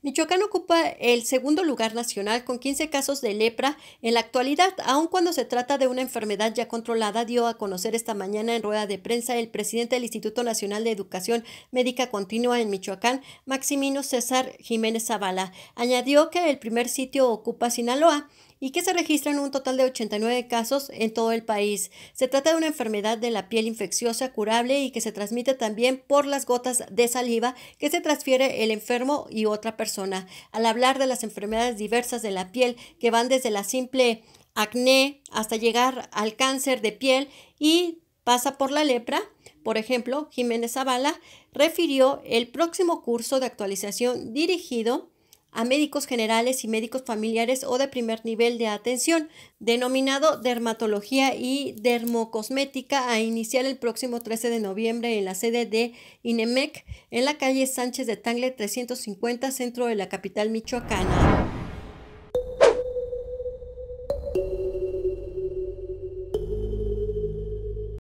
Michoacán ocupa el segundo lugar nacional con 15 casos de lepra en la actualidad, aun cuando se trata de una enfermedad ya controlada, dio a conocer esta mañana en rueda de prensa el presidente del Instituto Nacional de Educación Médica Continua en Michoacán, Maximino César Jiménez Zavala. Añadió que el primer sitio ocupa Sinaloa y que se registran un total de 89 casos en todo el país. Se trata de una enfermedad de la piel infecciosa curable y que se transmite también por las gotas de saliva que se transfiere el enfermo y otra persona. Al hablar de las enfermedades diversas de la piel que van desde la simple acné hasta llegar al cáncer de piel y pasa por la lepra, por ejemplo, Jiménez Zavala refirió el próximo curso de actualización dirigido a médicos generales y médicos familiares o de primer nivel de atención, denominado Dermatología y Dermocosmética, a iniciar el próximo 13 de noviembre en la sede de INEMEC, en la calle Sánchez de Tangle 350, centro de la capital michoacana.